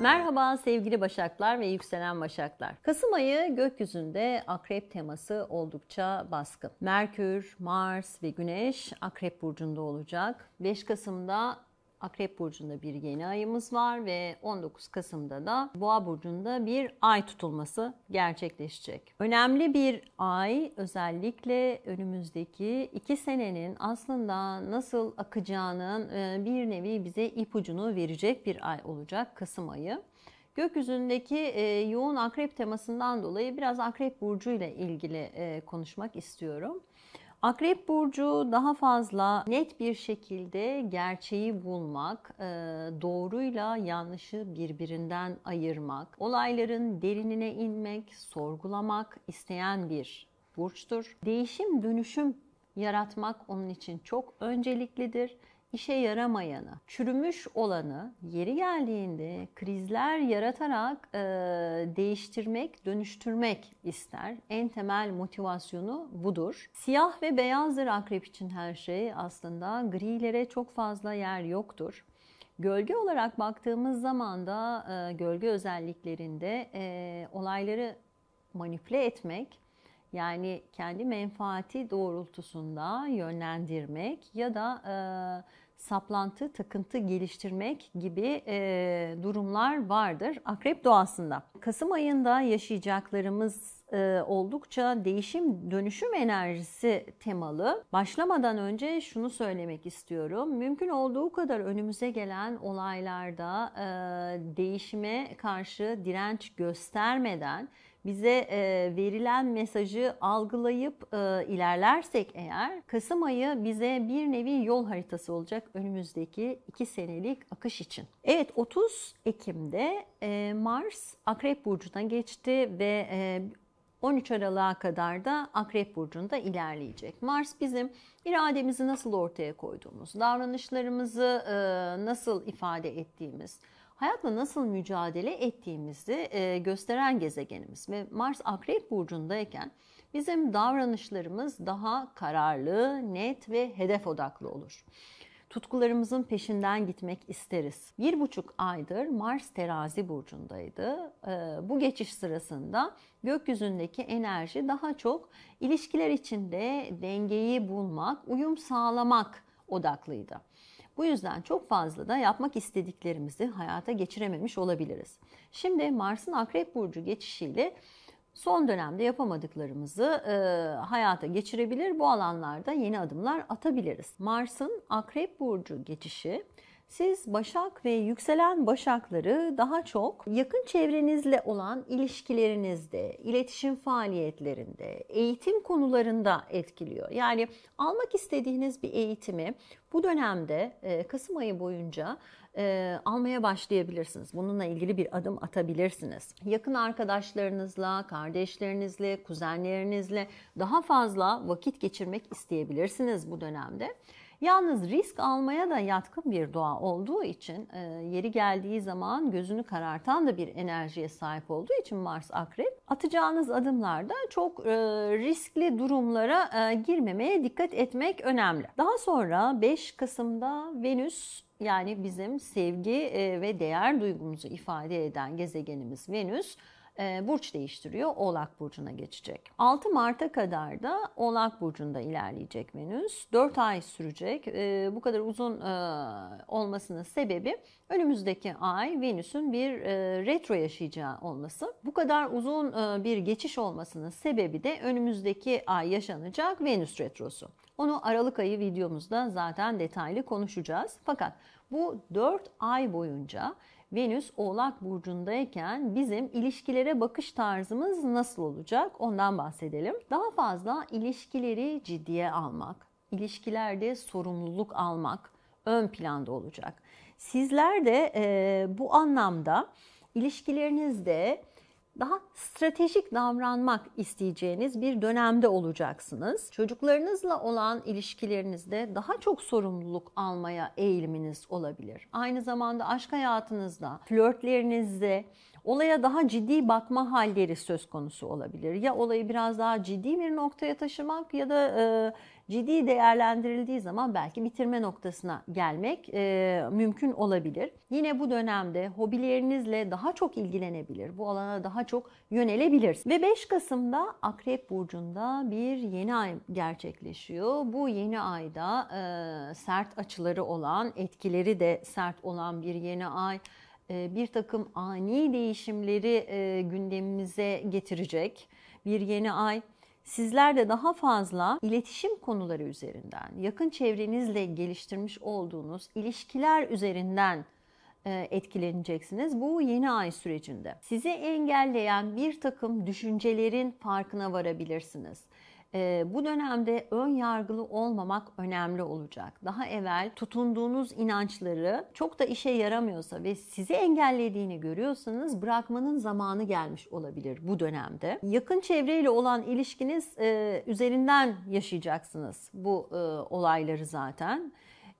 Merhaba sevgili Başaklar ve yükselen Başaklar. Kasım ayı gökyüzünde akrep teması oldukça baskın. Merkür, Mars ve Güneş akrep burcunda olacak. 5 Kasım'da Akrep Burcu'nda bir yeni ayımız var ve 19 Kasım'da da Boğa Burcu'nda bir ay tutulması gerçekleşecek. Önemli bir ay özellikle önümüzdeki iki senenin aslında nasıl akacağının e, bir nevi bize ipucunu verecek bir ay olacak Kasım ayı. Gökyüzündeki e, yoğun akrep temasından dolayı biraz akrep burcu ile ilgili e, konuşmak istiyorum. Akrep burcu daha fazla net bir şekilde gerçeği bulmak, e, doğruyla yanlışı birbirinden ayırmak, olayların derinine inmek, sorgulamak isteyen bir burçtur. Değişim, dönüşüm yaratmak onun için çok önceliklidir işe yaramayanı, çürümüş olanı yeri geldiğinde krizler yaratarak e, değiştirmek, dönüştürmek ister. En temel motivasyonu budur. Siyah ve beyazdır akrep için her şey aslında. Grilere çok fazla yer yoktur. Gölge olarak baktığımız zaman da e, gölge özelliklerinde e, olayları manipüle etmek, yani kendi menfaati doğrultusunda yönlendirmek ya da e, saplantı, takıntı geliştirmek gibi e, durumlar vardır akrep doğasında. Kasım ayında yaşayacaklarımız e, oldukça değişim dönüşüm enerjisi temalı. Başlamadan önce şunu söylemek istiyorum. Mümkün olduğu kadar önümüze gelen olaylarda e, değişime karşı direnç göstermeden bize e, verilen mesajı algılayıp e, ilerlersek eğer Kasım ayı bize bir nevi yol haritası olacak önümüzdeki iki senelik akış için. Evet 30 Ekim'de e, Mars Akrep Burcu'na geçti ve 13 Aralık'a kadar da Akrep Burcu'nda ilerleyecek. Mars bizim irademizi nasıl ortaya koyduğumuz, davranışlarımızı nasıl ifade ettiğimiz, hayatla nasıl mücadele ettiğimizi e, gösteren gezegenimiz ve Mars Akrep burcundayken bizim davranışlarımız daha kararlı, net ve hedef odaklı olur. Tutkularımızın peşinden gitmek isteriz. Bir buçuk aydır Mars terazi burcundaydı. E, bu geçiş sırasında gökyüzündeki enerji daha çok ilişkiler içinde dengeyi bulmak, uyum sağlamak odaklıydı. Bu yüzden çok fazla da yapmak istediklerimizi hayata geçirememiş olabiliriz. Şimdi Mars'ın Akrep Burcu geçişiyle son dönemde yapamadıklarımızı e, hayata geçirebilir. Bu alanlarda yeni adımlar atabiliriz. Mars'ın Akrep Burcu geçişi siz Başak ve yükselen Başakları daha çok yakın çevrenizle olan ilişkilerinizde, iletişim faaliyetlerinde, eğitim konularında etkiliyor. Yani almak istediğiniz bir eğitimi bu dönemde e, Kasım ayı boyunca e, almaya başlayabilirsiniz. Bununla ilgili bir adım atabilirsiniz. Yakın arkadaşlarınızla, kardeşlerinizle, kuzenlerinizle daha fazla vakit geçirmek isteyebilirsiniz bu dönemde. Yalnız risk almaya da yatkın bir doğa olduğu için e, yeri geldiği zaman gözünü karartan da bir enerjiye sahip olduğu için Mars Akrep atacağınız adımlarda çok e, riskli durumlara e, girmemeye dikkat etmek önemli. Daha sonra 5 Kasım'da Venüs yani bizim sevgi e, ve değer duygumuzu ifade eden gezegenimiz Venüs e, burç değiştiriyor. Oğlak burcuna geçecek. 6 Mart'a kadar da Oğlak burcunda ilerleyecek Venüs. 4 ay sürecek. E, bu kadar uzun e, olmasının sebebi önümüzdeki ay Venüs'ün bir retro yaşayacağı olması. Bu kadar uzun bir geçiş olmasının sebebi de önümüzdeki ay yaşanacak Venüs retrosu. Onu Aralık ayı videomuzda zaten detaylı konuşacağız. Fakat bu 4 ay boyunca Venüs Oğlak burcundayken bizim ilişkilere bakış tarzımız nasıl olacak? Ondan bahsedelim. Daha fazla ilişkileri ciddiye almak, ilişkilerde sorumluluk almak ön planda olacak. Sizler de e, bu anlamda ilişkilerinizde daha stratejik davranmak isteyeceğiniz bir dönemde olacaksınız. Çocuklarınızla olan ilişkilerinizde daha çok sorumluluk almaya eğiliminiz olabilir. Aynı zamanda aşk hayatınızda, flörtlerinizde olaya daha ciddi bakma halleri söz konusu olabilir. Ya olayı biraz daha ciddi bir noktaya taşımak ya da e, ciddi değerlendirildiği zaman belki bitirme noktasına gelmek e, mümkün olabilir. Yine bu dönemde hobilerinizle daha çok ilgilenebilir. Bu alana daha çok yönelebilirsiniz. Ve 5 Kasım'da Akrep Burcu'nda bir yeni ay gerçekleşiyor. Bu yeni ayda e, sert açıları olan, etkileri de sert olan bir yeni ay e, bir takım ani değişimleri e, gündemimize getirecek. Bir yeni ay sizler de daha fazla iletişim konuları üzerinden, yakın çevrenizle geliştirmiş olduğunuz ilişkiler üzerinden e, etkileneceksiniz bu yeni ay sürecinde. Sizi engelleyen bir takım düşüncelerin farkına varabilirsiniz e, bu dönemde ön yargılı olmamak önemli olacak. Daha evvel tutunduğunuz inançları çok da işe yaramıyorsa ve sizi engellediğini görüyorsanız bırakmanın zamanı gelmiş olabilir bu dönemde. Yakın çevreyle olan ilişkiniz e, üzerinden yaşayacaksınız bu e, olayları zaten.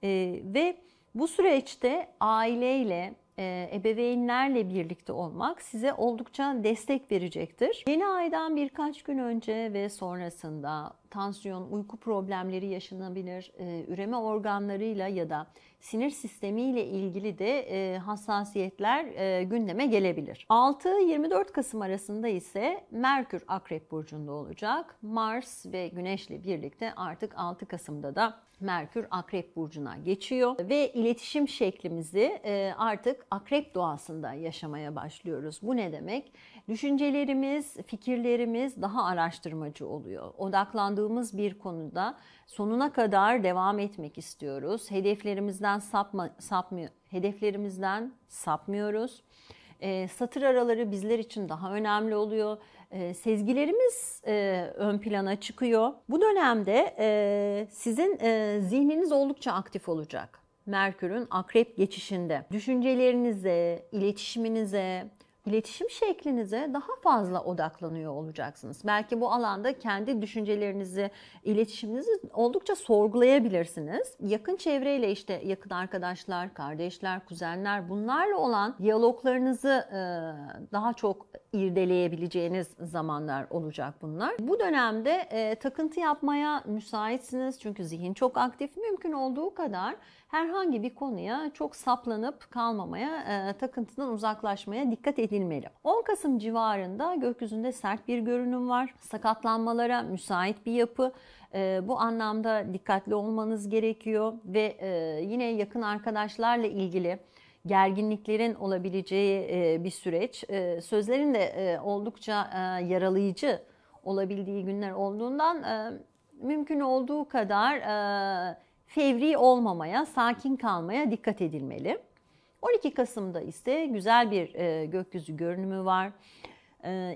E, ve bu süreçte aileyle, e, ebeveynlerle birlikte olmak size oldukça destek verecektir. Yeni aydan birkaç gün önce ve sonrasında tansiyon, uyku problemleri yaşanabilir, e, üreme organlarıyla ya da sinir sistemiyle ilgili de e, hassasiyetler gündeme gelebilir. 6-24 Kasım arasında ise Merkür Akrep Burcu'nda olacak. Mars ve Güneş'le birlikte artık 6 Kasım'da da Merkür Akrep Burcu'na geçiyor ve iletişim şeklimizi artık artık akrep doğasında yaşamaya başlıyoruz. Bu ne demek? Düşüncelerimiz, fikirlerimiz daha araştırmacı oluyor. Odaklandığımız bir konuda sonuna kadar devam etmek istiyoruz. Hedeflerimizden sapma, sapmıyor, hedeflerimizden sapmıyoruz. E, satır araları bizler için daha önemli oluyor. E, sezgilerimiz e, ön plana çıkıyor. Bu dönemde e, sizin e, zihniniz oldukça aktif olacak. Merkür'ün akrep geçişinde. Düşüncelerinize, iletişiminize, iletişim şeklinize daha fazla odaklanıyor olacaksınız. Belki bu alanda kendi düşüncelerinizi, iletişiminizi oldukça sorgulayabilirsiniz. Yakın çevreyle işte yakın arkadaşlar, kardeşler, kuzenler bunlarla olan diyaloglarınızı daha çok irdeleyebileceğiniz zamanlar olacak bunlar. Bu dönemde e, takıntı yapmaya müsaitsiniz çünkü zihin çok aktif. Mümkün olduğu kadar herhangi bir konuya çok saplanıp kalmamaya, e, takıntıdan uzaklaşmaya dikkat edilmeli. 10 Kasım civarında gökyüzünde sert bir görünüm var. Sakatlanmalara müsait bir yapı. E, bu anlamda dikkatli olmanız gerekiyor ve e, yine yakın arkadaşlarla ilgili gerginliklerin olabileceği e, bir süreç. E, sözlerin de e, oldukça yaralayıcı olabildiği günler olduğundan mümkün olduğu kadar fevri olmamaya, sakin kalmaya dikkat edilmeli. 12 Kasım'da ise güzel bir gökyüzü görünümü var.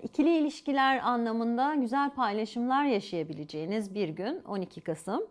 İkili ilişkiler anlamında güzel paylaşımlar yaşayabileceğiniz bir gün 12 Kasım.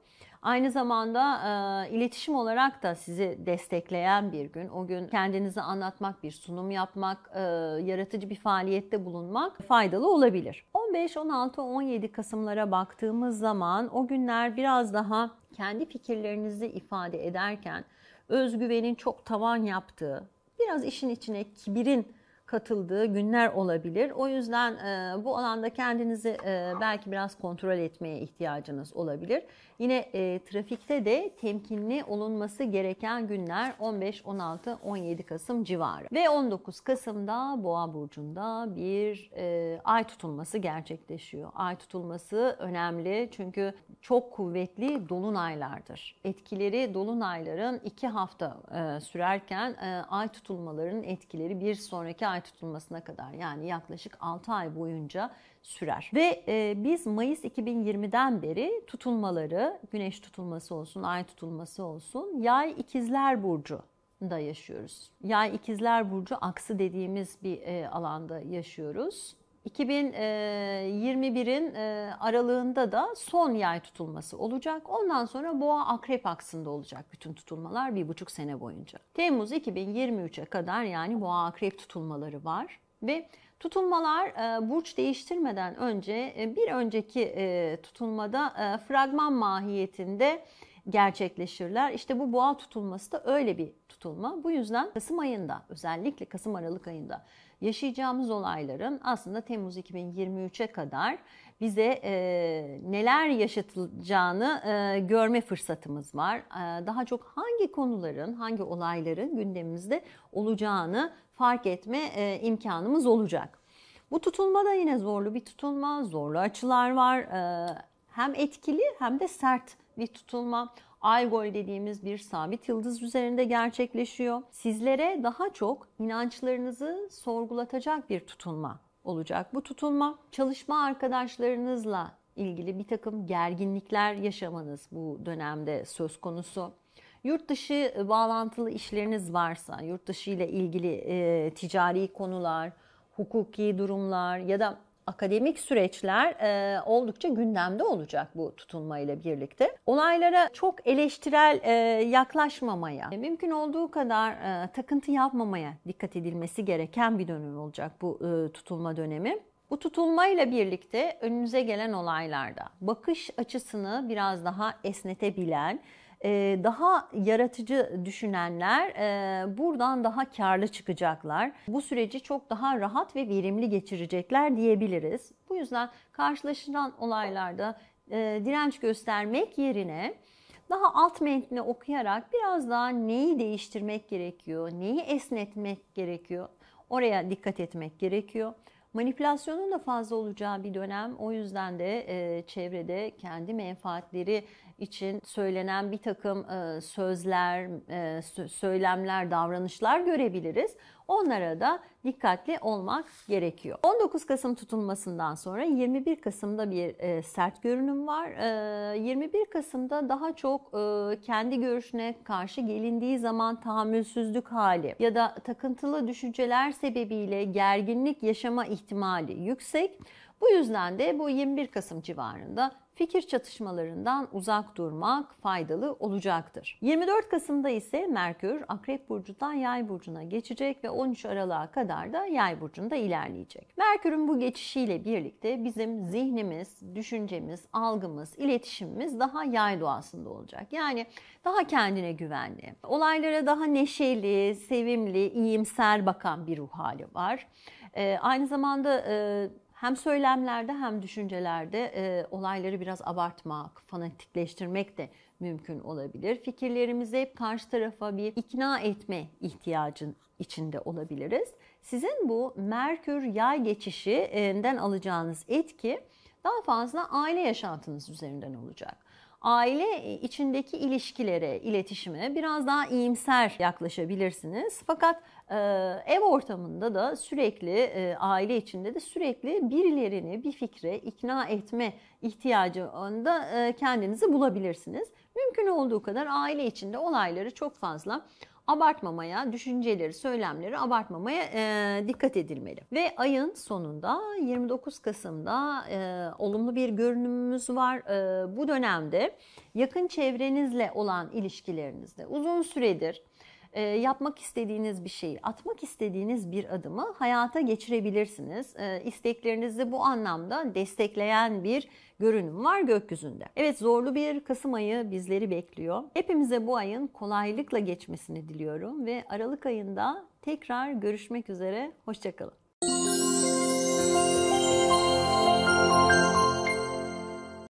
Aynı zamanda e, iletişim olarak da sizi destekleyen bir gün. O gün kendinizi anlatmak, bir sunum yapmak, e, yaratıcı bir faaliyette bulunmak faydalı olabilir. 15, 16, 17 Kasımlara baktığımız zaman o günler biraz daha kendi fikirlerinizi ifade ederken özgüvenin çok tavan yaptığı, biraz işin içine kibirin katıldığı günler olabilir. O yüzden e, bu alanda kendinizi e, belki biraz kontrol etmeye ihtiyacınız olabilir. Yine e, trafikte de temkinli olunması gereken günler 15, 16, 17 Kasım civarı. Ve 19 Kasım'da Boğa Burcu'nda bir e, ay tutulması gerçekleşiyor. Ay tutulması önemli çünkü çok kuvvetli dolunaylardır. Etkileri dolunayların 2 hafta e, sürerken e, ay tutulmalarının etkileri bir sonraki ay tutulmasına kadar yani yaklaşık 6 ay boyunca sürer. Ve e, biz Mayıs 2020'den beri tutulmaları, güneş tutulması olsun, ay tutulması olsun, yay ikizler burcu da yaşıyoruz. Yay ikizler burcu aksı dediğimiz bir e, alanda yaşıyoruz. 2021'in aralığında da son yay tutulması olacak. Ondan sonra boğa akrep aksında olacak bütün tutulmalar bir buçuk sene boyunca. Temmuz 2023'e kadar yani boğa akrep tutulmaları var ve Tutulmalar burç değiştirmeden önce bir önceki tutulmada fragman mahiyetinde gerçekleşirler. İşte bu boğa tutulması da öyle bir tutulma. Bu yüzden Kasım ayında özellikle Kasım Aralık ayında yaşayacağımız olayların aslında Temmuz 2023'e kadar bize e, neler yaşatılacağını e, görme fırsatımız var. E, daha çok hangi konuların, hangi olayların gündemimizde olacağını fark etme e, imkanımız olacak. Bu tutulma da yine zorlu bir tutulma, zorlu açılar var. E, hem etkili hem de sert bir tutulma Algol dediğimiz bir sabit yıldız üzerinde gerçekleşiyor. Sizlere daha çok inançlarınızı sorgulatacak bir tutulma olacak. Bu tutulma çalışma arkadaşlarınızla ilgili bir takım gerginlikler yaşamanız bu dönemde söz konusu. Yurt dışı e, bağlantılı işleriniz varsa, yurt dışı ile ilgili e, ticari konular, hukuki durumlar ya da akademik süreçler e, oldukça gündemde olacak bu tutunma ile birlikte. Olaylara çok eleştirel e, yaklaşmamaya, mümkün olduğu kadar e, takıntı yapmamaya dikkat edilmesi gereken bir dönem olacak bu e, tutulma dönemi. Bu tutulmayla birlikte önünüze gelen olaylarda bakış açısını biraz daha esnetebilen, ee, daha yaratıcı düşünenler e, buradan daha karlı çıkacaklar. Bu süreci çok daha rahat ve verimli geçirecekler diyebiliriz. Bu yüzden karşılaşılan olaylarda e, direnç göstermek yerine daha alt metni okuyarak biraz daha neyi değiştirmek gerekiyor, neyi esnetmek gerekiyor oraya dikkat etmek gerekiyor. Manipülasyonun da fazla olacağı bir dönem. O yüzden de e, çevrede kendi menfaatleri için söylenen bir takım e, sözler, e, söylemler, davranışlar görebiliriz. Onlara da dikkatli olmak gerekiyor. 19 Kasım tutulmasından sonra 21 Kasım'da bir e, sert görünüm var. 21 Kasım'da daha çok kendi görüşüne karşı gelindiği zaman tahammülsüzlük hali ya da takıntılı düşünceler sebebiyle gerginlik yaşama ihtimali yüksek. Bu yüzden de bu 21 Kasım civarında fikir çatışmalarından uzak durmak faydalı olacaktır. 24 Kasım'da ise Merkür Akrep Burcu'dan Yay Burcu'na geçecek ve 13 Aralık'a kadar da Yay Burcu'nda ilerleyecek. Merkür'ün bu geçişiyle birlikte bizim zihnimiz, düşüncemiz, algımız, iletişimimiz daha yay doğasında olacak. Yani daha kendine güvenli, olaylara daha neşeli, sevimli, iyimser bakan bir ruh hali var. Ee, aynı zamanda e, hem söylemlerde hem düşüncelerde e, olayları biraz abartmak, fanatikleştirmek de mümkün olabilir. Fikirlerimizi hep karşı tarafa bir ikna etme ihtiyacın içinde olabiliriz. Sizin bu Merkür yay geçişinden alacağınız etki daha fazla aile yaşantınız üzerinden olacak aile e, içindeki ilişkilere, iletişime biraz daha iyimser yaklaşabilirsiniz. Fakat e, ev ortamında da sürekli e, aile içinde de sürekli birilerini bir fikre ikna etme ihtiyacı ihtiyacında kendinizi bulabilirsiniz. Mümkün olduğu kadar aile içinde olayları çok fazla abartmamaya, düşünceleri, söylemleri abartmamaya e, dikkat edilmeli. Ve ayın sonunda 29 Kasım'da e, olumlu bir görünümümüz var. E, bu dönemde yakın çevrenizle olan ilişkilerinizde uzun süredir e, yapmak istediğiniz bir şeyi, atmak istediğiniz bir adımı hayata geçirebilirsiniz. E, isteklerinizi bu anlamda destekleyen bir görünüm var gökyüzünde. Evet zorlu bir Kasım ayı bizleri bekliyor. Hepimize bu ayın kolaylıkla geçmesini diliyorum ve Aralık ayında tekrar görüşmek üzere. Hoşçakalın.